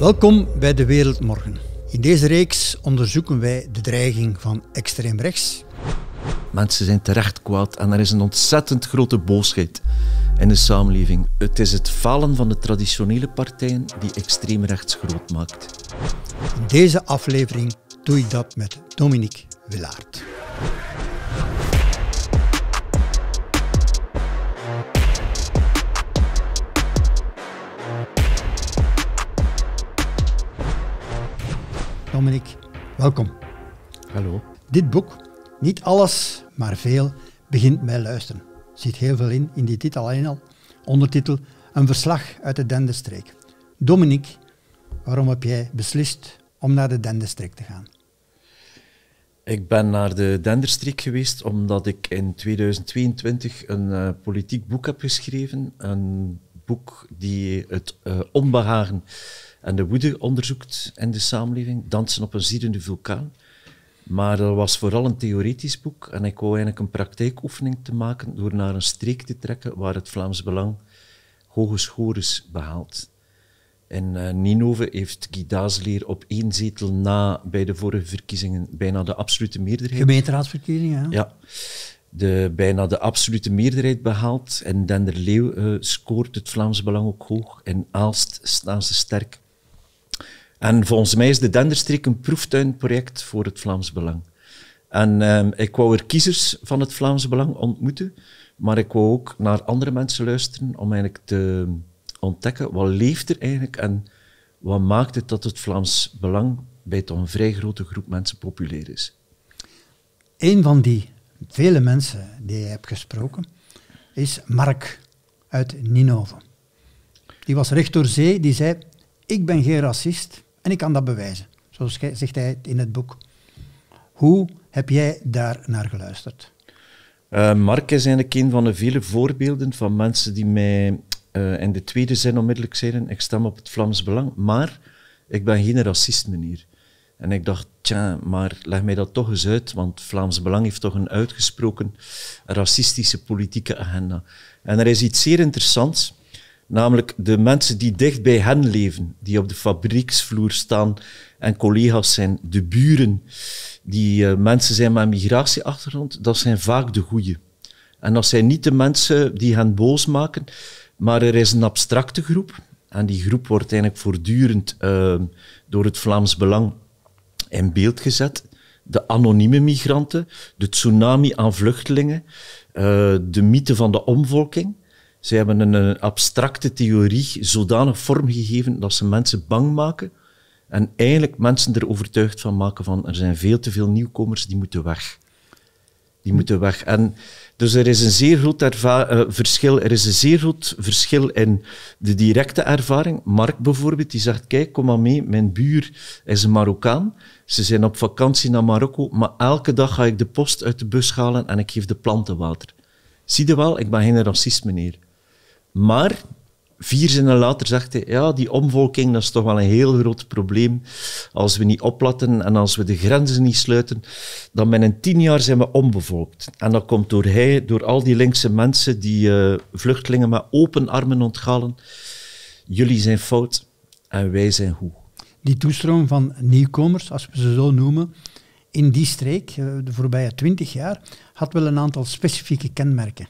Welkom bij De wereldmorgen. In deze reeks onderzoeken wij de dreiging van extreem rechts. Mensen zijn terecht kwaad en er is een ontzettend grote boosheid in de samenleving. Het is het falen van de traditionele partijen die extreem rechts groot maakt. In deze aflevering doe ik dat met Dominique Willaert. Dominique, welkom. Hallo. Dit boek, Niet alles, maar veel, begint met luisteren. Er zit heel veel in, in die titel alleen al. Ondertitel, een verslag uit de Denderstreek. Dominique, waarom heb jij beslist om naar de Denderstreek te gaan? Ik ben naar de Denderstreek geweest omdat ik in 2022 een eh, politiek boek heb geschreven. Een boek die het uh, onbehagen en de woede onderzoekt in de samenleving, Dansen op een zierende vulkaan. Maar dat was vooral een theoretisch boek en ik wou eigenlijk een praktijkoefening te maken door naar een streek te trekken waar het Vlaams Belang hoge scores behaalt. En uh, Ninove heeft Guy leer op één zetel na bij de vorige verkiezingen bijna de absolute meerderheid. Gemeenteraadsverkiezingen, ja. ja. De, bijna de absolute meerderheid behaald. En Denderleeuw uh, eh, scoort het Vlaams Belang ook hoog. En Aalst staan ze sterk. En volgens mij is de Denderstreek een proeftuinproject voor het Vlaams Belang. En ehm, ik wou er kiezers van het Vlaams Belang ontmoeten, maar ik wou ook naar andere mensen luisteren om eigenlijk te ontdekken wat leeft er eigenlijk en wat maakt het dat het Vlaams Belang bij toch een vrij grote groep mensen populair is. Een van die vele mensen die je hebt gesproken is Mark uit Ninove. Die was recht door zee, die zei, ik ben geen racist, en ik kan dat bewijzen. Zo zegt hij in het boek. Hoe heb jij daar naar geluisterd? Uh, Mark is eigenlijk een van de vele voorbeelden van mensen die mij uh, in de tweede zin onmiddellijk zeiden: ik stem op het Vlaams Belang, maar ik ben geen racist, meneer. En ik dacht, tja, maar leg mij dat toch eens uit, want Vlaams Belang heeft toch een uitgesproken racistische politieke agenda. En er is iets zeer interessants. Namelijk de mensen die dicht bij hen leven, die op de fabrieksvloer staan en collega's zijn, de buren, die eh, mensen zijn met migratieachtergrond, dat zijn vaak de goeie. En dat zijn niet de mensen die hen boos maken, maar er is een abstracte groep. En die groep wordt eigenlijk voortdurend eh, door het Vlaams Belang in beeld gezet. De anonieme migranten, de tsunami aan vluchtelingen, eh, de mythe van de omvolking. Ze hebben een, abstracte theorie zodanig vormgegeven dat ze mensen bang maken en eigenlijk mensen er overtuigd van maken van er zijn veel te veel nieuwkomers die moeten weg. Die moeten weg. En dus er is een zeer groot eh, verschil. Er is een zeer groot verschil in de directe ervaring. Mark bijvoorbeeld, die zegt: Kijk, kom maar mee. Mijn buur is een Marokkaan. Ze zijn op vakantie naar Marokko. Maar elke dag ga ik de post uit de bus halen en ik geef de planten water. Zie je wel, ik ben geen racist, meneer. Maar vier zinnen later zegt hij, ja, die omvolking dat is toch wel een heel groot probleem. Als we niet opplatten en als we de grenzen niet sluiten, dan binnen tien jaar zijn we onbevolkt. En dat komt door hij, door al die linkse mensen die eh, vluchtelingen met open armen onthalen. Jullie zijn fout en wij zijn goed. Die toestroom van nieuwkomers, als we ze zo noemen, in die streek, eh, de voorbije twintig jaar, had wel een aantal specifieke kenmerken.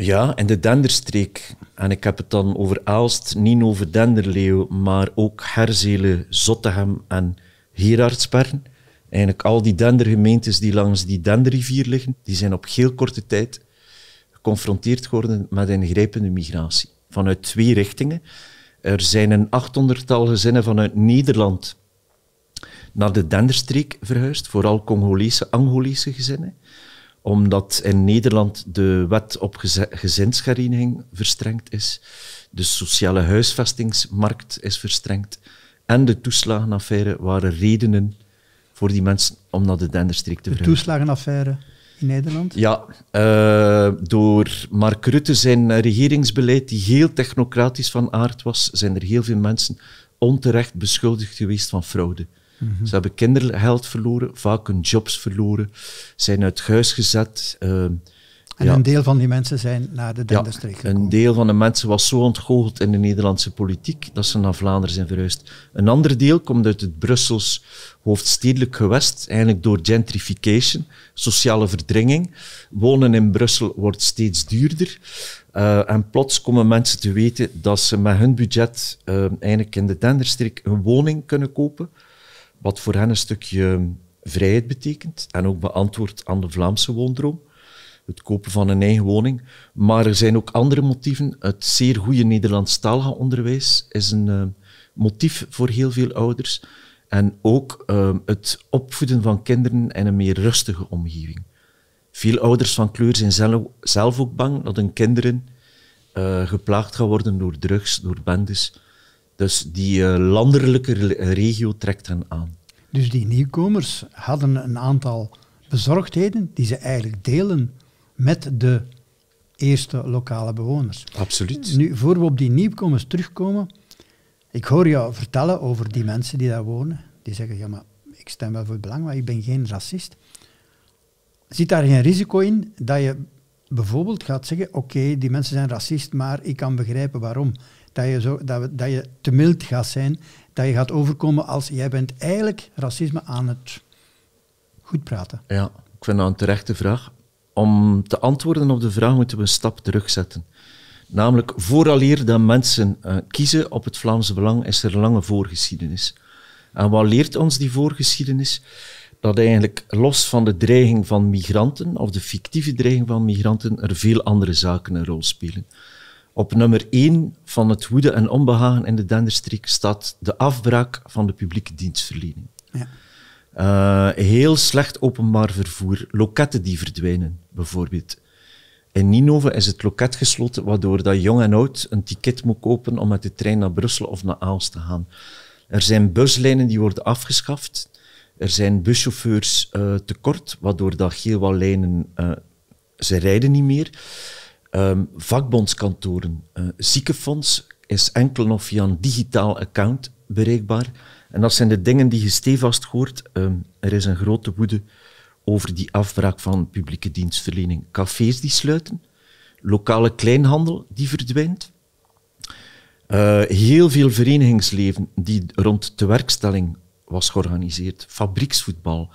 Ja, en de Denderstreek. En ik heb het dan over Aalst, niet over Denderleeuw, maar ook Herzelen, Zottegem en Gerardsperren. Eigenlijk al die Dendergemeentes die langs die Denderrivier liggen, die zijn op heel korte tijd geconfronteerd geworden met een grijpende migratie. Vanuit twee richtingen. Er zijn een 800 gezinnen vanuit Nederland naar de Denderstreek verhuisd, vooral Congolese, Angolese gezinnen omdat in Nederland de wet op gezinshereniging verstrengd is, de sociale huisvestingsmarkt is verstrengd en de toeslagenaffaire waren redenen voor die mensen om naar de denderstreek te brengen. De toeslagenaffaire in Nederland? Ja, eh, door Mark Rutte zijn regeringsbeleid, die heel technocratisch van aard was, zijn er heel veel mensen onterecht beschuldigd geweest van fraude. Mhm. Ze hebben kindergeld verloren, vaak hun jobs verloren, zijn uit huis gezet. Ehm, en een deel van die mensen zijn naar de Denderstreek ja, Een deel van de mensen was zo ontgoocheld in de Nederlandse politiek dat ze naar Vlaanderen zijn verhuisd. Een ander deel komt uit het Brussels hoofdstedelijk gewest, eigenlijk door gentrification, sociale verdringing. Wonen in Brussel wordt steeds duurder. Eh, en plots komen mensen te weten dat ze met hun budget ehm, eigenlijk in de Denderstreek een woning kunnen kopen wat voor hen een stukje vrijheid betekent en ook beantwoord aan de Vlaamse woondroom. Het kopen van een eigen woning. Maar er zijn ook andere motieven. Het zeer goede Nederlands taalonderwijs is een eh, motief voor heel veel ouders. En ook eh, het opvoeden van kinderen in een meer rustige omgeving. Veel ouders van kleur zijn zelf ook bang dat hun kinderen eh, geplaagd gaan worden door drugs, door bendes. Dus die uh, eh, landelijke regio trekt hen aan. Dus die nieuwkomers hadden een aantal bezorgdheden die ze eigenlijk delen met de eerste lokale bewoners. Absoluut. Nu, voor we op die nieuwkomers terugkomen, ik hoor jou vertellen over die mensen die daar wonen. Die zeggen, ja maar ik stem wel voor het belang, maar ik ben geen racist. Zit daar geen risico in dat je bijvoorbeeld gaat zeggen, oké, die mensen zijn racist, maar ik kan begrijpen waarom dat je, zo, dat, dat je te mild gaat zijn, dat je gaat overkomen als jij bent eigenlijk racisme aan het goed praten. Ja, ik vind dat een terechte vraag. Om te antwoorden op de vraag moeten we een stap terugzetten. Namelijk, vooraleer dat mensen eh, kiezen op het Vlaamse belang, is er lange voorgeschiedenis. En wat leert ons die voorgeschiedenis? Dat eigenlijk los van de dreiging van migranten, of de fictieve dreiging van migranten, er veel andere zaken een rol spelen. Op nummer 1 van het woede en onbehagen in de Denderstreek staat de afbraak van de publieke dienstverlening. Ja. Eh, heel slecht openbaar vervoer, loketten die verdwijnen bijvoorbeeld. In Ninove is het loket gesloten, waardoor dat jong en oud een ticket moet kopen om met de trein naar Brussel of naar Aals te gaan. Er zijn buslijnen die worden afgeschaft. Er zijn buschauffeurs uh, tekort, waardoor dat heel wat lijnen... Eh, ze rijden niet meer. Ehm, vakbondskantoren. Uh, ziekenfonds is enkel nog via een digitaal account bereikbaar. En dat zijn de dingen die je stevast hoort. Ehm, er is een grote woede over die afbraak van publieke dienstverlening. Cafés die sluiten, lokale kleinhandel die verdwijnt. Eh, heel veel verenigingsleven die rond de werkstelling was georganiseerd. Fabrieksvoetbal,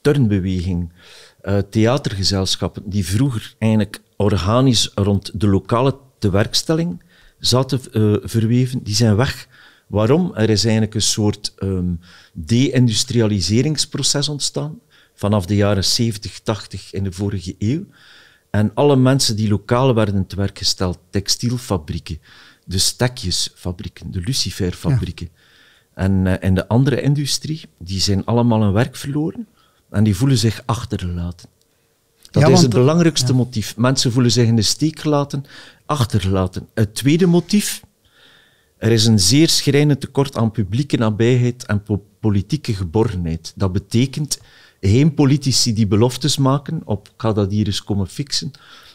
turnbeweging, eh, theatergezelschappen die vroeger eigenlijk organisch rond de lokale tewerkstelling zaten eh, verweven, die zijn weg. Waarom? Er is eigenlijk een soort um, deindustrialiseringsproces ontstaan vanaf de jaren 70, 80 in de vorige eeuw. En alle mensen die lokaal werden te werk gesteld, textielfabrieken, de stekjesfabrieken, de luciferfabrieken en, uh, en de andere industrie, die zijn allemaal hun werk verloren en die voelen zich achtergelaten. Dat ja, is het belangrijkste motief. Mensen voelen zich in de steek gelaten, achtergelaten. Het tweede motief. Er is een zeer schrijnend tekort aan publieke nabijheid en politieke geborgenheid. Dat betekent geen politici die beloftes maken op ik ga dat hier eens komen fixen.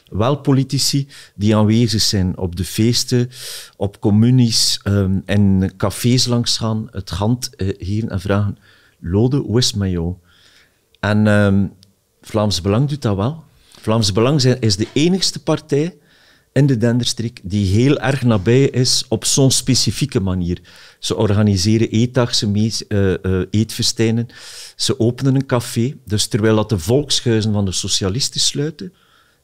Wel politici die aanwezig zijn op de feesten, op communies um, ehm, en cafés langs gaan, het hand uh, geven en vragen: Lode, hoe is het met jou? En ehm, Vlaams Belang doet dat wel. Vlaams Belang is de enigste partij in de Denderstreek die heel erg nabij is op zo'n specifieke manier. Ze organiseren eetdaagse uh, eh, eh, eetfestijnen, ze openen een café. Dus terwijl dat de volkshuizen van de socialisten sluiten,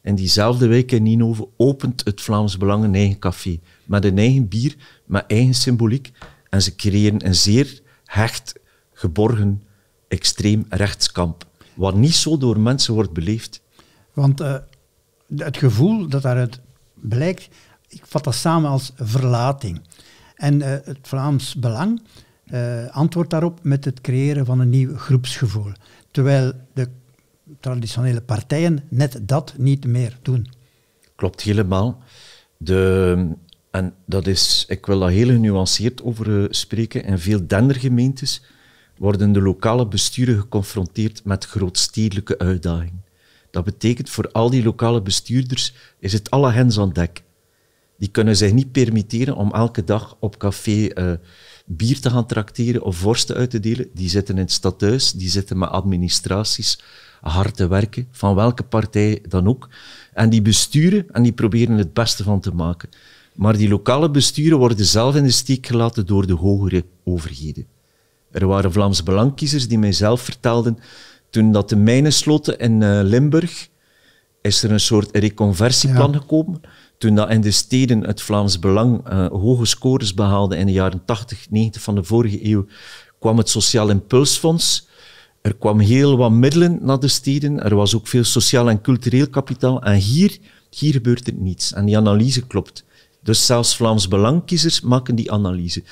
in diezelfde wijk in Ninove opent het Vlaams Belang een eigen café. Met een eigen bier, met eigen symboliek. En ze creëren een zeer hecht, geborgen, extreem rechtskamp wat niet zo door mensen wordt beleefd. Want eh, het gevoel dat daaruit blijkt, ik vat dat samen als verlating. En eh, het Vlaams Belang uh, antwoordt daarop met het creëren van een nieuw groepsgevoel. Terwijl de traditionele partijen net dat niet meer doen. Klopt helemaal. De, en dat is, ik wil daar heel genuanceerd over spreken. In veel dendergemeentes worden de lokale besturen geconfronteerd met grootstedelijke uitdagingen. Dat betekent voor al die lokale bestuurders is het alle hens aan dek. Die kunnen zich niet permitteren om elke dag op café eh, bier te gaan tracteren of vorsten uit te delen. Die zitten in het stadhuis, die zitten met administraties hard te werken, van welke partij dan ook. En die besturen en die proberen het beste van te maken. Maar die lokale besturen worden zelf in de steek gelaten door de hogere overheden. Er waren Vlaams Belangkiezers die mij zelf vertelden, toen dat de mijnen sloten in eh, Limburg, is er een soort reconversieplan gekomen. Toen dat in de steden het Vlaams Belang eh, hoge scores behaalde in de jaren 80, 90 van de vorige eeuw, kwam het Sociaal Impulsfonds. Er kwam heel wat middelen naar de steden. Er was ook veel sociaal en cultureel kapitaal. En hier, hier gebeurt er niets. En die analyse klopt. Dus zelfs Vlaams Belangkiezers maken die analyse.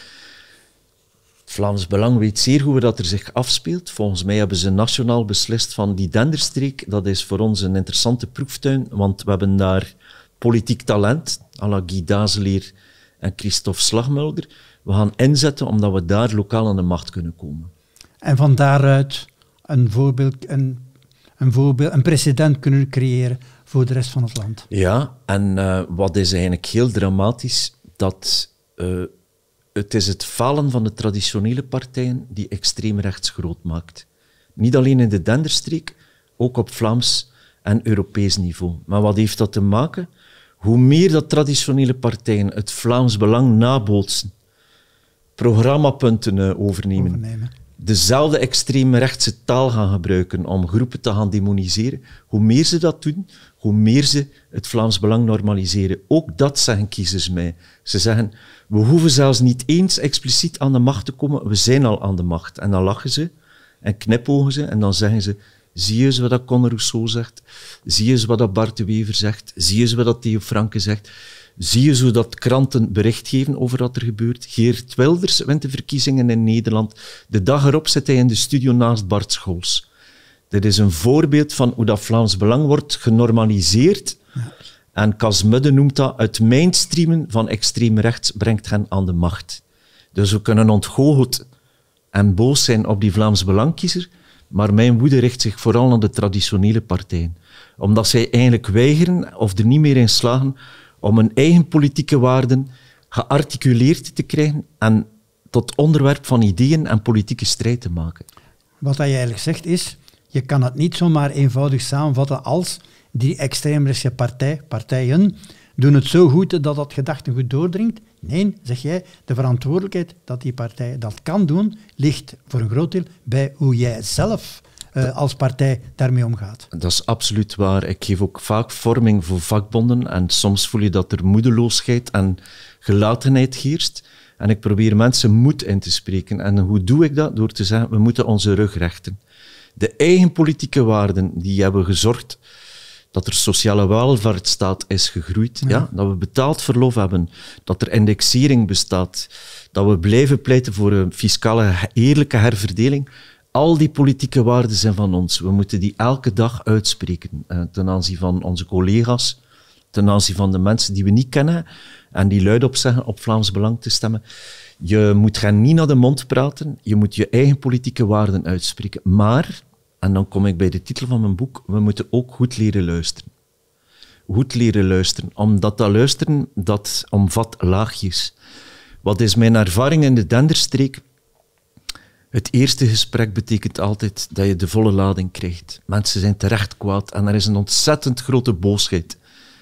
Vlaams Belang weet zeer goed wat er zich afspeelt. Volgens mij hebben ze nationaal beslist van die Denderstreek. Dat is voor ons een interessante proeftuin, want we hebben daar politiek talent, à la Guy Dazelier en Christophe Slagmulder. We gaan inzetten omdat we daar lokaal aan de macht kunnen komen. En van daaruit een voorbeeld, een, een, voorbeeld, een precedent kunnen creëren voor de rest van het land. Ja, en eh, wat is eigenlijk heel dramatisch, dat... Eh, het is het falen van de traditionele partijen die extreem rechts groot maakt. Niet alleen in de Denderstreek, ook op Vlaams en Europees niveau. Maar wat heeft dat te maken? Hoe meer dat traditionele partijen het Vlaams belang nabootsen, programmapunten eh, overnemen dezelfde rechtse taal gaan gebruiken om groepen te gaan demoniseren, hoe meer ze dat doen, hoe meer ze het Vlaams Belang normaliseren. Ook dat zeggen kiezers mij. Ze zeggen, we hoeven zelfs niet eens expliciet aan de macht te komen, we zijn al aan de macht. En dan lachen ze en knipogen ze en dan zeggen ze, zie eens wat dat Conor Rousseau zegt, zie eens wat dat Bart de Wever zegt, zie eens wat dat Theo Franke zegt zie je zo dat kranten bericht geven over wat er gebeurt. Geert Wilders wint de verkiezingen in Nederland. De dag erop zit hij in de studio naast Bart Scholz. Dit is een voorbeeld van hoe dat Vlaams Belang wordt genormaliseerd. En En Mudde noemt dat het mainstreamen van extreem rechts brengt hen aan de macht. Dus we kunnen ontgoocheld en boos zijn op die Vlaams Belangkiezer, maar mijn woede richt zich vooral aan de traditionele partijen. Omdat zij eigenlijk weigeren of er niet meer in slagen om hun eigen politieke waarden gearticuleerd te krijgen en tot onderwerp van ideeën en politieke strijd te maken. Wat je eigenlijk zegt is, je kan het niet zomaar eenvoudig samenvatten als die extreemrechtse partij, partijen doen het zo goed dat dat gedachtegoed doordringt. Nee, zeg jij, de verantwoordelijkheid dat die partij dat kan doen, ligt voor een groot deel bij hoe jij zelf eh, als partij daarmee omgaat. Dat is absoluut waar. Ik geef ook vaak vorming voor vakbonden en soms voel je dat er moedeloosheid en gelatenheid heerst. En ik probeer mensen moed in te spreken. En hoe doe ik dat? Door te zeggen, we moeten onze rug rechten. De eigen politieke waarden die hebben gezorgd dat er sociale welvaartsstaat is gegroeid, ja. dat we betaald verlof hebben, dat er indexering bestaat, dat we blijven pleiten voor een fiscale eerlijke herverdeling. Al die politieke waarden zijn van ons. We moeten die elke dag uitspreken eh, ten aanzien van onze collega's, ten aanzien van de mensen die we niet kennen en die luidop zeggen op Vlaams Belang te stemmen. Je moet gaan niet naar de mond praten, je moet je eigen politieke waarden uitspreken. Maar, en dan kom ik bij de titel van mijn boek, we moeten ook goed leren luisteren. Goed leren luisteren, omdat dat luisteren, dat omvat laagjes. Wat is mijn ervaring in de Denderstreek? Het eerste gesprek betekent altijd dat je de volle lading krijgt. Mensen zijn terecht kwaad en er is een ontzettend grote boosheid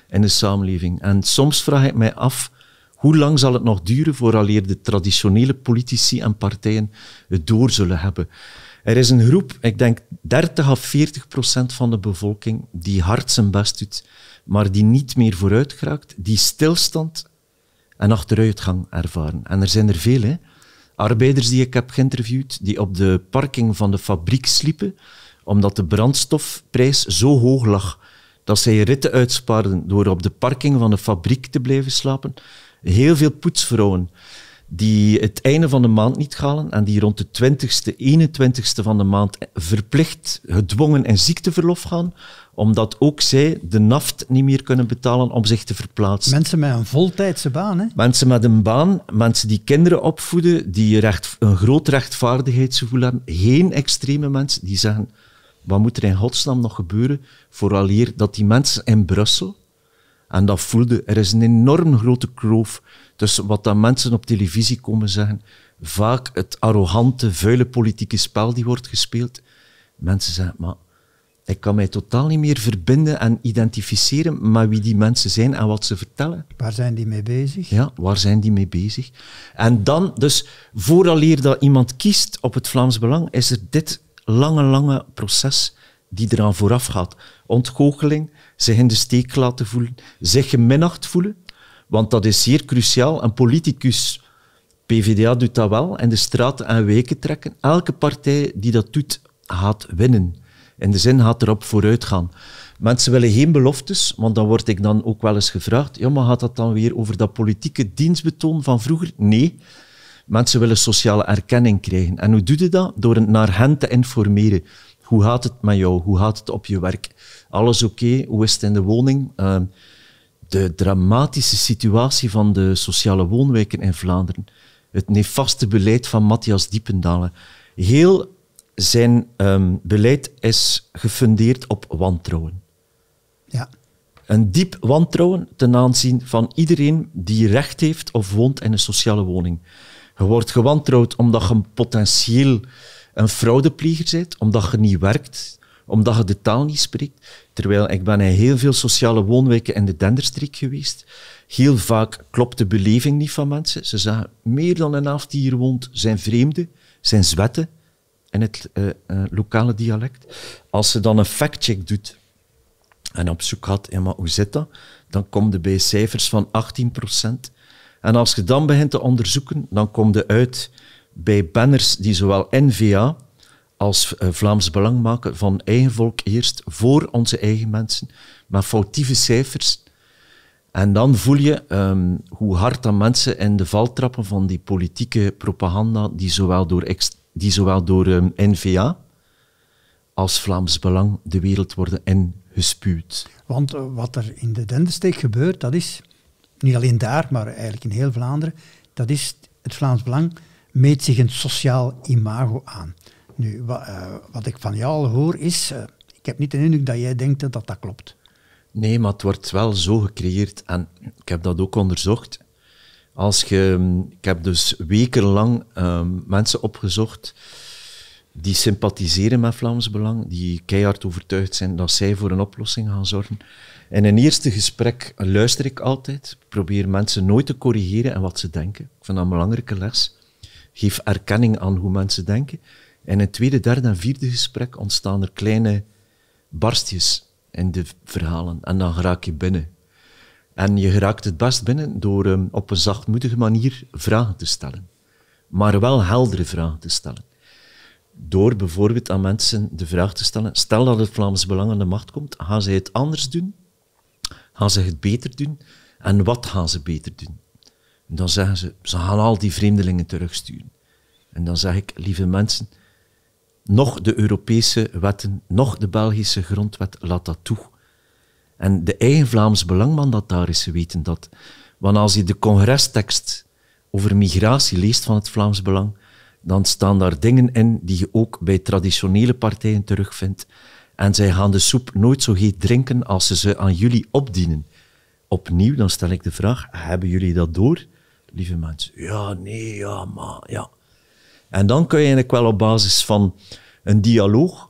in de samenleving. En soms vraag ik mij af, hoe lang zal het nog duren vooraleer de traditionele politici en partijen het door zullen hebben? Er is een groep, ik denk 30 à 40 procent van de bevolking, die hard zijn best doet, maar die niet meer vooruit geraakt, die stilstand en achteruitgang ervaren. En er zijn er veel, arbeiders die ik heb geïnterviewd, die op de parking van de fabriek sliepen, omdat de brandstofprijs zo hoog lag dat zij ritten uitspaarden door op de parking van de fabriek te blijven slapen. Heel veel poetsvrouwen die het einde van de maand niet halen en die rond de 20ste, 21ste van de maand verplicht gedwongen in ziekteverlof gaan, omdat ook zij de naft niet meer kunnen betalen om zich te verplaatsen. Mensen met een voltijdse baan, hè? Mensen met een baan, mensen die kinderen opvoeden, die recht, een groot rechtvaardigheidsgevoel hebben. Geen extreme mensen die zeggen, wat moet er in godsnaam nog gebeuren Vooral hier dat die mensen in Brussel, en dat voelde, er is een enorm grote kloof tussen wat dan mensen op televisie komen zeggen, vaak het arrogante, vuile politieke spel die wordt gespeeld. Mensen zeggen, maar ik kan mij totaal niet meer verbinden en identificeren met wie die mensen zijn en wat ze vertellen. Waar zijn die mee bezig? Ja, waar zijn die mee bezig? En dan, dus vooraleer dat iemand kiest op het Vlaams Belang, is er dit lange, lange proces die eraan vooraf gaat. Ontgoocheling, zich in de steek laten voelen, zich geminacht voelen. Want dat is zeer cruciaal. Een politicus, PvdA doet dat wel, en de straten en weken trekken. Elke partij die dat doet, gaat winnen in de zin gaat erop vooruit gaan. Mensen willen geen beloftes, want dan word ik dan ook wel eens gevraagd, ja, maar gaat dat dan weer over dat politieke dienstbetoon van vroeger? Nee. Mensen willen sociale erkenning krijgen. En hoe doe je dat? Door naar hen te informeren. Hoe gaat het met jou? Hoe gaat het op je werk? Alles oké? Hoe is het in de woning? Ehm, de dramatische situatie van de sociale woonwijken in Vlaanderen. Het nefaste beleid van Matthias Diependalen. Heel zijn ehm, beleid is gefundeerd op wantrouwen. Ja. Een diep wantrouwen ten aanzien van iedereen die recht heeft of woont in een sociale woning. Je wordt gewantrouwd omdat je potentieel een fraudeplieger bent, omdat je niet werkt, omdat je de taal niet spreekt. Terwijl ik ben in heel veel sociale woonwijken in de Denderstreek geweest. Heel vaak klopt de beleving niet van mensen. Ze zagen meer dan een half die hier woont zijn vreemden, zijn zwetten, in het eh, eh, lokale dialect. Als ze dan een factcheck doet en op zoek gaat, ja, maar hoe zit dat? Dan kom je bij cijfers van 18%. En als je dan begint te onderzoeken, dan kom je uit bij banners die zowel NVA als eh, Vlaams Belang maken van eigen volk eerst, voor onze eigen mensen, maar foutieve cijfers. En dan voel je ehm, hoe hard dat mensen in de valtrappen van die politieke propaganda, die zowel door die zowel door um, ehm, NVA als Vlaams Belang de wereld worden ingespuwd. Want eh, wat er in de Dendersteek gebeurt, dat is niet alleen daar, maar eigenlijk in heel Vlaanderen, dat is het Vlaams Belang meet zich een sociaal imago aan. Nu, eh, wat ik van jou hoor is, eh, ik heb niet de indruk dat jij denkt dat dat klopt. Nee, maar het wordt wel zo gecreëerd en ik heb dat ook onderzocht. Als je, ehm, ik heb dus wekenlang ehm, mensen opgezocht die sympathiseren met Vlaams Belang, die keihard overtuigd zijn dat zij voor een oplossing gaan zorgen. In een eerste gesprek luister ik altijd, probeer mensen nooit te corrigeren en wat ze denken. Ik vind dat een belangrijke les. Geef erkenning aan hoe mensen denken. En in het tweede, derde en vierde gesprek ontstaan er kleine barstjes in de verhalen. En dan raak je binnen. En je raakt het best binnen door ehm, op een zachtmoedige manier vragen te stellen. Maar wel heldere vragen te stellen. Door bijvoorbeeld aan mensen de vraag te stellen, stel dat het Vlaams Belang aan de macht komt, gaan zij het anders doen? Gaan ze het beter doen? En wat gaan ze beter doen? dan zeggen ze, ze gaan al die vreemdelingen terugsturen. En dan zeg ik, lieve mensen, nog de Europese wetten, nog de Belgische grondwet laat dat toe. En de eigen Vlaams Belangmandatarissen weten dat. Want als je de congrestekst over migratie leest van het Vlaams Belang, dan staan daar dingen in die je ook bij traditionele partijen terugvindt. En zij gaan de soep nooit zo heet drinken als ze ze aan jullie opdienen. Opnieuw, dan stel ik de vraag, hebben jullie dat door? Lieve mensen, ja, nee, ja, maar, ja. En dan kun je eigenlijk wel op basis van een dialoog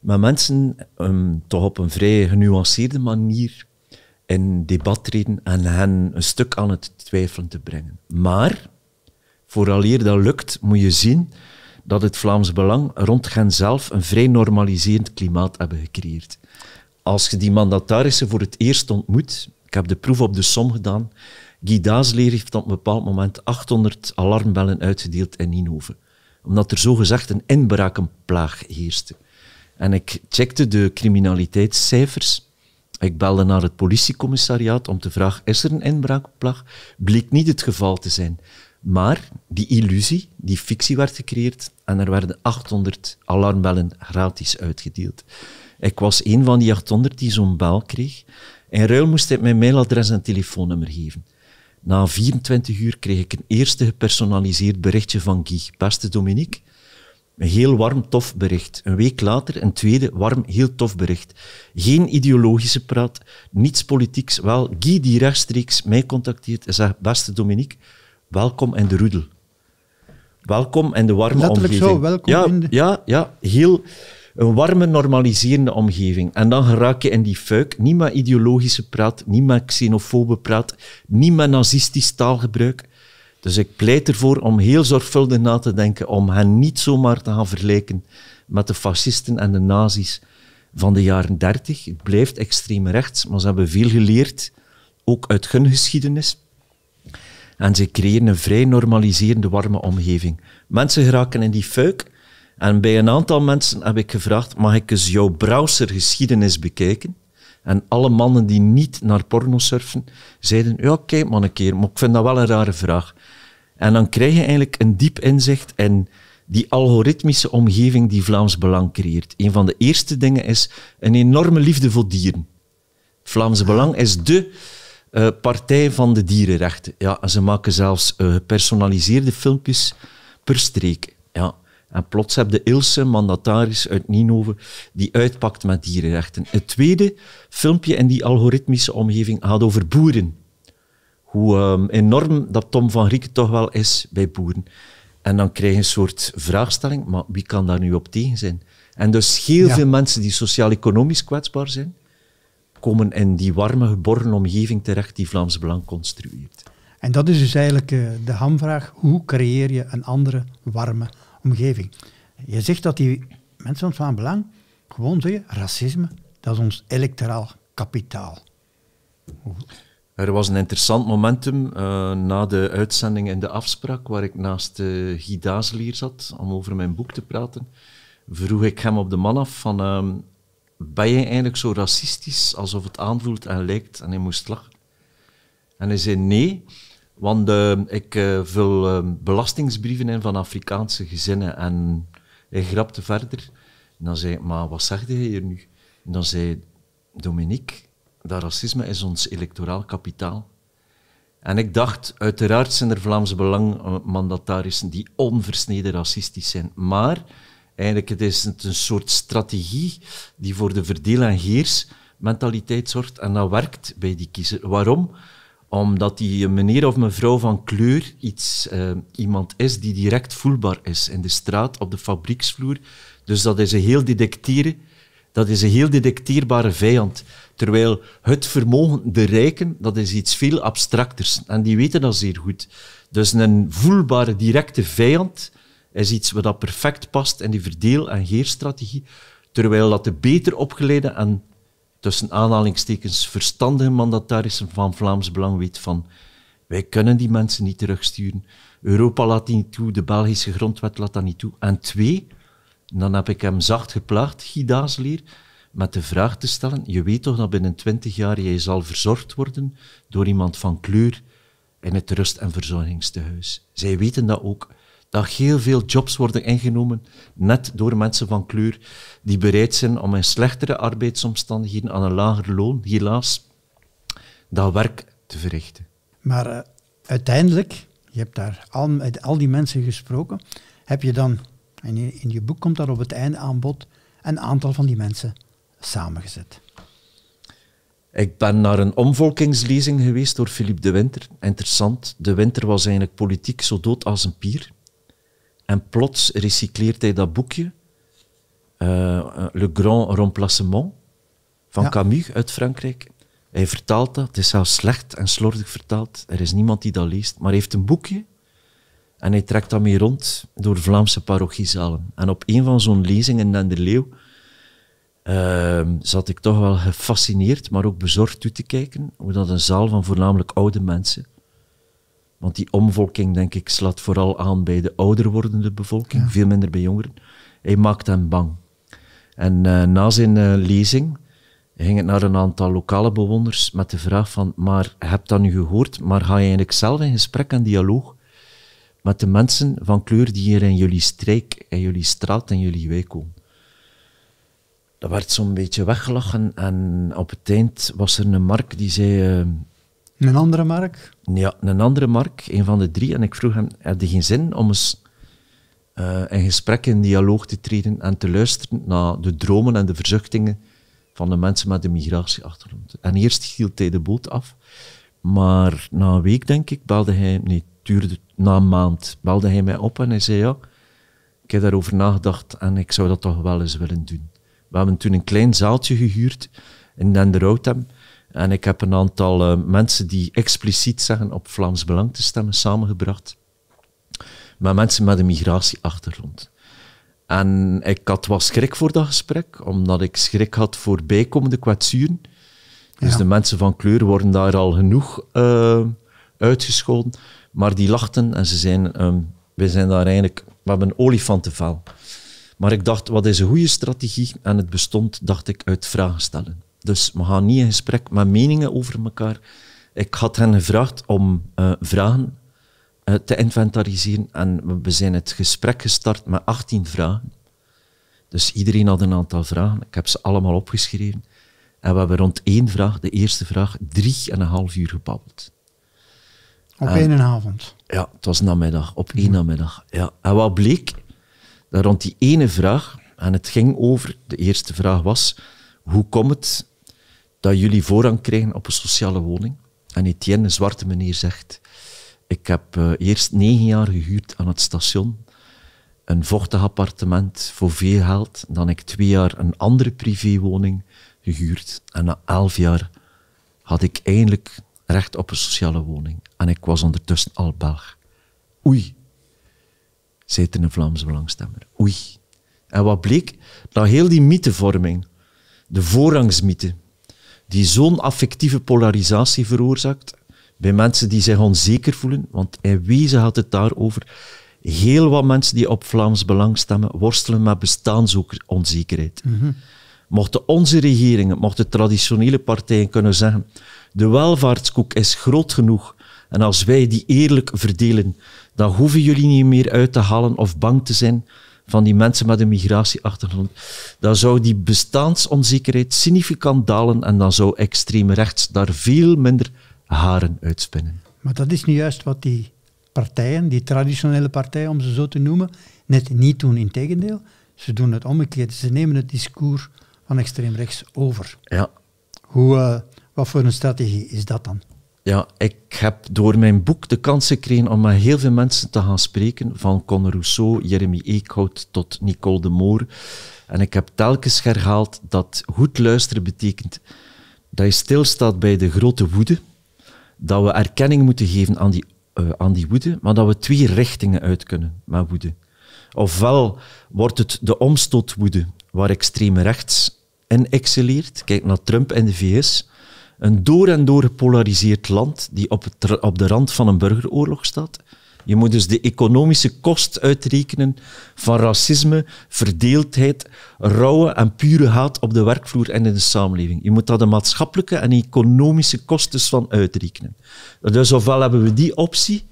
met mensen ehm, toch op een vrij genuanceerde manier in debat treden en hen een stuk aan het twijfelen te brengen. Maar, vooraleer dat lukt, moet je zien dat het Vlaams Belang rond hen zelf een vrij normaliserend klimaat hebben gecreëerd. Als je die mandatarissen voor het eerst ontmoet, ik heb de proef op de som gedaan, Guy Daasleer heeft op een bepaald moment 800 alarmbellen uitgedeeld in Inhoven. Omdat er zogezegd een plaag heerste. En ik checkte de criminaliteitscijfers. Ik belde naar het politiecommissariaat om te vragen, is er een inbraakplag? Bleek niet het geval te zijn. Maar die illusie, die fictie werd gecreëerd en er werden 800 alarmbellen gratis uitgedeeld. Ik was een van die 800 die zo'n bel kreeg. In ruil moest hij mijn mailadres en telefoonnummer geven. Na 24 uur kreeg ik een eerste gepersonaliseerd berichtje van Guy. Beste Dominique, een heel warm, tof bericht. Een week later een tweede warm, heel tof bericht. Geen ideologische praat, niets politieks. Wel, Guy die rechtstreeks mij contacteert en zegt, beste Dominique, welkom in de roedel. Welkom in de warme Letterlijk omgeving. zo, welkom ja, Ja, ja, heel... Een warme, normaliserende omgeving. En dan raak je in die fuik. Niet met ideologische praat, niet met xenofobe praat, niet met nazistisch taalgebruik. Dus ik pleit ervoor om heel zorgvuldig na te denken, om hen niet zomaar te gaan vergelijken met de fascisten en de nazi's van de jaren 30. Het blijft extreem rechts, maar ze hebben veel geleerd, ook uit hun geschiedenis. En ze creëren een vrij normaliserende, warme omgeving. Mensen geraken in die fuik. En bij een aantal mensen heb ik gevraagd, mag ik eens jouw browsergeschiedenis bekijken? En alle mannen die niet naar porno surfen, zeiden, ja, kijk maar een keer, maar ik vind dat wel een rare vraag. En dan krijg je eigenlijk een diep inzicht in die algoritmische omgeving die Vlaams Belang creëert. Een van de eerste dingen is een enorme liefde voor dieren. Vlaams Belang is de eh, partij van de dierenrechten. Ja, ze maken zelfs eh, gepersonaliseerde filmpjes per streek. Ja. En plots heb de Ilse, mandataris uit Ninove, die uitpakt met dierenrechten. Het tweede filmpje in die algoritmische omgeving gaat over boeren hoe ehm, enorm dat Tom van Rieken toch wel is bij boeren. En dan krijg je een soort vraagstelling, maar wie kan daar nu op tegen zijn? En dus heel veel mensen die sociaal-economisch kwetsbaar zijn, komen in die warme, geborgen omgeving terecht die Vlaams Belang construeert. En dat is dus eigenlijk eh, de hamvraag, hoe creëer je een andere, warme omgeving? Je zegt dat die mensen van Belang gewoon zeggen, racisme, dat is ons electoraal kapitaal. Er was een interessant momentum eh, na de uitzending in de afspraak, waar ik naast uh, Guy Dazelier zat om over mijn boek te praten. Vroeg ik hem op de man af van, ehm, ben je eigenlijk zo racistisch alsof het aanvoelt en lijkt? En hij moest lachen. En hij zei nee, want eh, ik vul ehm, belastingsbrieven in van Afrikaanse gezinnen. En hij grapte verder. En dan zei ik, maar wat zeg je hier nu? En dan zei Dominique, dat racisme is ons electoraal kapitaal. En ik dacht, uiteraard zijn er Vlaams Belang mandatarissen die onversneden racistisch zijn. Maar eigenlijk het is het een soort strategie die voor de verdeel- en heersmentaliteit zorgt. En dat werkt bij die kiezer. Waarom? Omdat die meneer of mevrouw van kleur iets, eh, iemand is die direct voelbaar is in de straat, op de fabrieksvloer. Dus dat is een heel detecteren dat is een heel detecteerbare vijand. Terwijl het vermogen, de rijken, dat is iets veel abstracters. En die weten dat zeer goed. Dus een voelbare, directe vijand is iets wat perfect past in die verdeel- en geerstrategie. Terwijl dat de beter opgeleide en tussen aanhalingstekens verstandige mandatarissen van Vlaams Belang weet van wij kunnen die mensen niet terugsturen. Europa laat die niet toe, de Belgische grondwet laat dat niet toe. En twee, dan heb ik hem zacht geplaagd, Guy Dazelier, met de vraag te stellen, je weet toch dat binnen twintig jaar jij zal verzorgd worden door iemand van kleur in het rust- en verzorgingstehuis. Zij weten dat ook. Dat heel veel jobs worden ingenomen net door mensen van kleur die bereid zijn om in slechtere arbeidsomstandigheden aan een lager loon, helaas, dat werk te verrichten. Maar eh, uiteindelijk, je hebt daar al, met al die mensen gesproken, heb je dan en in, in je boek komt daar op het einde aan bod een aantal van die mensen samengezet. Ik ben naar een omvolkingslezing geweest door Philippe de Winter. Interessant. De Winter was eigenlijk politiek zo dood als een pier. En plots recycleert hij dat boekje, eh, Le Grand Remplacement, van Camus uit Frankrijk. Hij vertaalt dat. Het is zelfs slecht en slordig vertaald. Er is niemand die dat leest. Maar hij heeft een boekje en hij trekt daarmee rond door Vlaamse parochiezalen. En op een van zo'n lezingen in de Leeuw ehm, zat ik toch wel gefascineerd, maar ook bezorgd toe te kijken hoe dat een zaal van voornamelijk oude mensen, want die omvolking denk ik slaat vooral aan bij de ouder wordende bevolking, veel minder bij jongeren, hij maakt hen bang. En eh, na zijn eh, lezing ging het naar een aantal lokale bewoners met de vraag van, maar heb dat nu gehoord, maar ga je eigenlijk zelf in gesprek en dialoog met de mensen van kleur die hier in jullie streek, in jullie straat, en jullie wijk komen. Dat werd zo'n beetje weggelachen en op het eind was er een Mark die zei... Eh, een andere Mark? Ja, een andere Mark, een van de drie. En ik vroeg hem, had je geen zin om eens eh, in gesprek, in dialoog te treden en te luisteren naar de dromen en de verzuchtingen van de mensen met een migratieachtergrond. En eerst hield hij de boot af, maar na een week, denk ik, belde hij, nee, het duurde na een maand belde hij mij op en hij zei, ja, ik heb daarover nagedacht en ik zou dat toch wel eens willen doen. We hebben toen een klein zaaltje gehuurd in Denderhoutem. En ik heb een aantal eh, mensen die expliciet zeggen op Vlaams Belang te stemmen samengebracht. Met mensen met een migratieachtergrond. En ik had wat schrik voor dat gesprek, omdat ik schrik had voor bijkomende kwetsuren. Dus de mensen van kleur worden daar al genoeg uh, uitgescholden. Maar die lachten en ze zijn, ehm, um, zijn daar eigenlijk, we hebben een olifantenvel. Maar ik dacht, wat is een goede strategie? En het bestond, dacht ik, uit vragen stellen. Dus we gaan niet in gesprek met meningen over elkaar. Ik had hen gevraagd om eh, vragen eh, te inventariseren. En we zijn het gesprek gestart met 18 vragen. Dus iedereen had een aantal vragen. Ik heb ze allemaal opgeschreven. En we hebben rond één vraag, de eerste vraag, drie en een half uur gebabbeld. Op ah. en, één avond? Ja, het was namiddag, op één namiddag. Ja. En wat bleek? Dat rond die ene vraag, en het ging over, de eerste vraag was, hoe komt het dat jullie voorrang krijgen op een sociale woning? En Etienne, een zwarte meneer, zegt, ik heb eh, eerst negen jaar gehuurd aan het station, een vochtig appartement voor veel geld, dan ik twee jaar een andere privéwoning gehuurd en na elf jaar had ik eindelijk recht op een sociale woning. En ik was ondertussen al Belg. Oei, zit er een Vlaams belangstemmer. Oei. En wat bleek? Dat heel die mythevorming, de voorrangsmythe, die zo'n affectieve polarisatie veroorzaakt bij mensen die zich onzeker voelen, want in wezen had het daarover. Heel wat mensen die op Vlaams belang stemmen worstelen met bestaansonzekerheid. Mm mochten onze regeringen, mochten traditionele partijen kunnen zeggen, de welvaartskoek is groot genoeg en als wij die eerlijk verdelen, dan hoeven jullie niet meer uit te halen of bang te zijn van die mensen met een migratieachtergrond, dan zou die bestaansonzekerheid significant dalen en dan zou extreem rechts daar veel minder haren uitspinnen. Maar dat is nu juist wat die partijen, die traditionele partijen om ze zo te noemen, net niet doen. Integendeel, ze doen het omgekeerd. Ze nemen het discours aan extreem rechts over. Ja. Hoe, eh, wat voor een strategie is dat dan? Ja, ik heb door mijn boek de kans gekregen om met heel veel mensen te gaan spreken, van Conor Rousseau, Jeremy Eekhout tot Nicole de Moor. En ik heb telkens herhaald dat goed luisteren betekent dat je stilstaat bij de grote woede, dat we erkenning moeten geven aan die, eh, aan die woede, maar dat we twee richtingen uit kunnen met woede. Ofwel wordt het de omstootwoede, waar extreem rechts en excelleert. Kijk naar Trump en de VS. Een door en door gepolariseerd land die op, op de rand van een burgeroorlog staat. Je moet dus de economische kost uitrekenen van racisme, verdeeldheid, rauwe en pure haat op de werkvloer en in de samenleving. Je moet daar de maatschappelijke en economische kosten van uitrekenen. Dus ofwel hebben we die optie,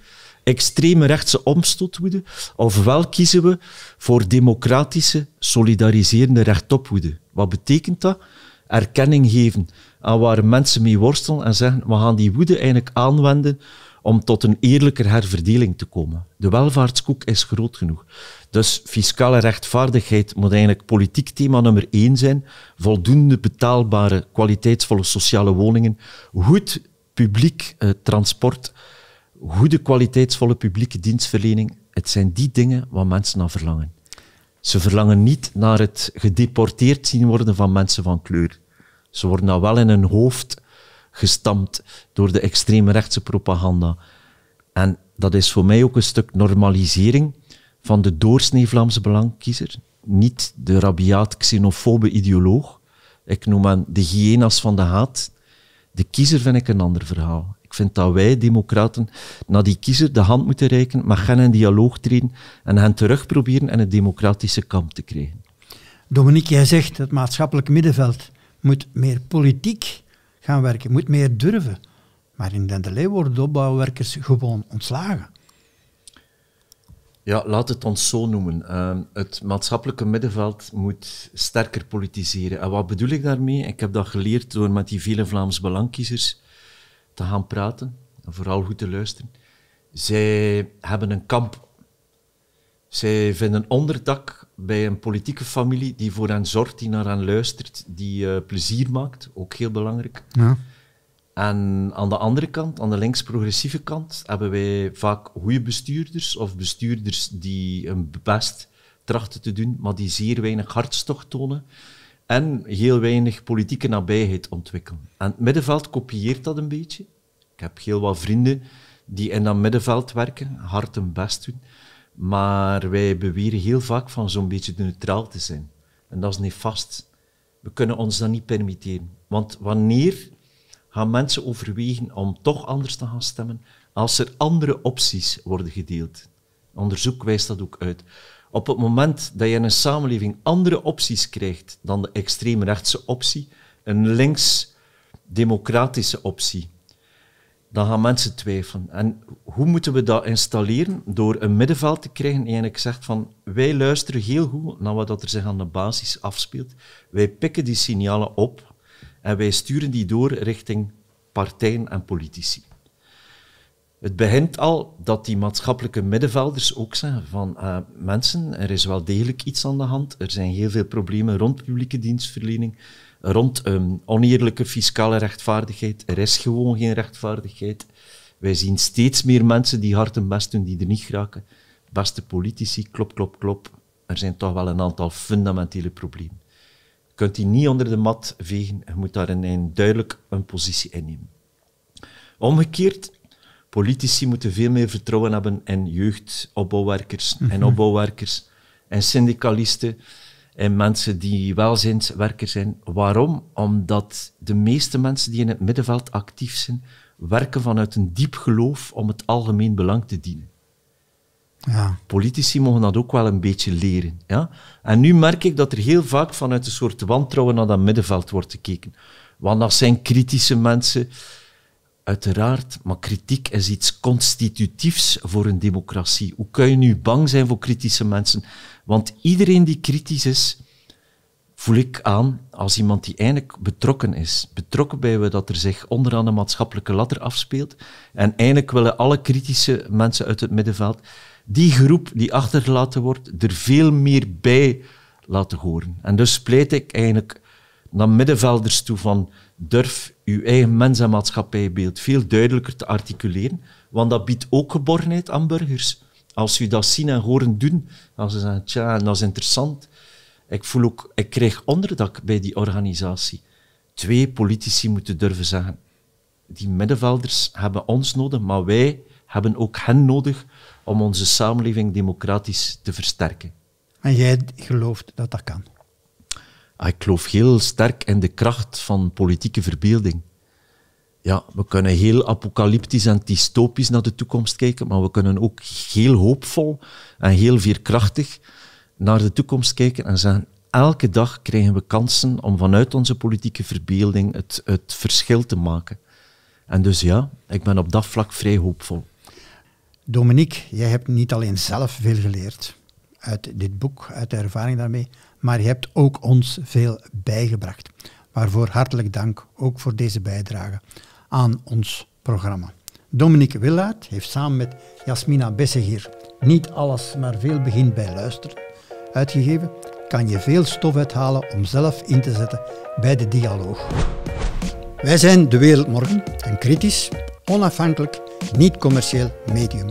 extreme rechtse omstootwoede, ofwel kiezen we voor democratische, solidariserende rechtopwoede. Wat betekent dat? Erkenning geven aan waar mensen mee worstelen en zeggen, we gaan die woede eigenlijk aanwenden om tot een eerlijker herverdeling te komen. De welvaartskoek is groot genoeg. Dus fiscale rechtvaardigheid moet eigenlijk politiek thema nummer één zijn. Voldoende betaalbare, kwaliteitsvolle sociale woningen, goed publiek eh, transport, goede, kwaliteitsvolle publieke dienstverlening, het zijn die dingen waar mensen naar verlangen. Ze verlangen niet naar het gedeporteerd zien worden van mensen van kleur. Ze worden nou wel in hun hoofd gestampt door de extreme rechtse propaganda. En dat is voor mij ook een stuk normalisering van de doorsnee Vlaamse belangkiezer. Niet de rabiaat xenofobe ideoloog. Ik noem hem de hyena's van de haat. De kiezer vind ik een ander verhaal. Ik vind dat wij, democraten, naar die kiezer de hand moeten reiken, maar gaan in dialoog treden en hen terug proberen in het democratische kamp te krijgen. Dominique, jij zegt het maatschappelijk middenveld moet meer politiek gaan werken, moet meer durven. Maar in Dendelee worden de opbouwwerkers gewoon ontslagen. Ja, laat het ons zo noemen. Ehm, het maatschappelijke middenveld moet sterker politiseren. En wat bedoel ik daarmee? Ik heb dat geleerd door met die vele Vlaams Belangkiezers te gaan praten en vooral goed te luisteren. Zij hebben een kamp. Zij vinden onderdak bij een politieke familie die voor hen zorgt, die naar hen luistert, die eh, plezier maakt, ook heel belangrijk. Ja. En aan de andere kant, aan de links-progressieve kant, hebben wij vaak goede bestuurders of bestuurders die hun best trachten te doen, maar die zeer weinig hartstocht tonen en heel weinig politieke nabijheid ontwikkelen. En het middenveld kopieert dat een beetje. Ik heb heel wat vrienden die in dat middenveld werken, hard hun best doen. Maar wij beweren heel vaak van zo'n beetje neutraal te zijn. En dat is niet vast. We kunnen ons dat niet permitteren. Want wanneer gaan mensen overwegen om toch anders te gaan stemmen als er andere opties worden gedeeld? Onderzoek wijst dat ook uit. Op het moment dat je in een samenleving andere opties krijgt dan de extreemrechtse optie, een links-democratische optie, dan gaan mensen twijfelen. En hoe moeten we dat installeren? Door een middenveld te krijgen die eigenlijk zegt van wij luisteren heel goed naar wat er zich aan de basis afspeelt. Wij pikken die signalen op en wij sturen die door richting partijen en politici. Het begint al dat die maatschappelijke middenvelders ook zijn van eh, mensen, er is wel degelijk iets aan de hand. Er zijn heel veel problemen rond publieke dienstverlening, rond um, oneerlijke fiscale rechtvaardigheid. Er is gewoon geen rechtvaardigheid. Wij zien steeds meer mensen die hard hun best doen, die er niet geraken. Beste politici, klop, klop, klop. Er zijn toch wel een aantal fundamentele problemen. Je kunt die niet onder de mat vegen. Je moet daar een, duidelijk een positie innemen. Omgekeerd, politici moeten veel meer vertrouwen hebben in jeugdopbouwwerkers en mhm. opbouwwerkers en syndicalisten en mensen die welzijnswerker zijn. Waarom? Omdat de meeste mensen die in het middenveld actief zijn, werken vanuit een diep geloof om het algemeen belang te dienen. Ja. Politici mogen dat ook wel een beetje leren. Ja? En nu merk ik dat er heel vaak vanuit een soort wantrouwen naar dat middenveld wordt gekeken. Want dat zijn kritische mensen Uiteraard, maar kritiek is iets constitutiefs voor een democratie. Hoe kun je nu bang zijn voor kritische mensen? Want iedereen die kritisch is, voel ik aan als iemand die eindelijk betrokken is. Betrokken bij wat er zich onderaan de maatschappelijke ladder afspeelt. En eindelijk willen alle kritische mensen uit het middenveld die groep die achtergelaten wordt, er veel meer bij laten horen. En dus pleit ik eigenlijk naar middenvelders toe van durf uw eigen mens- en maatschappijbeeld veel duidelijker te articuleren, want dat biedt ook geborgenheid aan burgers. Als u dat zien en horen doen, dan ze zeggen, tja, dat is interessant. Ik voel ook, ik krijg onderdak bij die organisatie. Twee politici moeten durven zeggen, die middenvelders hebben ons nodig, maar wij hebben ook hen nodig om onze samenleving democratisch te versterken. En jij gelooft dat dat kan? Ah, ik geloof heel sterk in de kracht van politieke verbeelding. Ja, we kunnen heel apocalyptisch en dystopisch naar de toekomst kijken, maar we kunnen ook heel hoopvol en heel veerkrachtig naar de toekomst kijken en zeggen, elke dag krijgen we kansen om vanuit onze politieke verbeelding het, het verschil te maken. En dus ja, ik ben op dat vlak vrij hoopvol. Dominique, jij hebt niet alleen zelf veel geleerd uit dit boek, uit de ervaring daarmee, maar je hebt ook ons veel bijgebracht. Waarvoor hartelijk dank ook voor deze bijdrage aan ons programma. Dominique Willaert heeft samen met Jasmina Bessegier Niet alles, maar veel begint bij luisteren uitgegeven, kan je veel stof uithalen om zelf in te zetten bij de dialoog. Wij zijn De Wereld Morgen, een kritisch, onafhankelijk, niet-commercieel medium.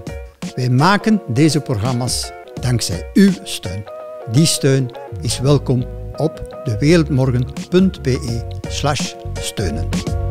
Wij maken deze programma's dankzij uw steun. Die steun is welkom op dewereldmorgen.be/steunen.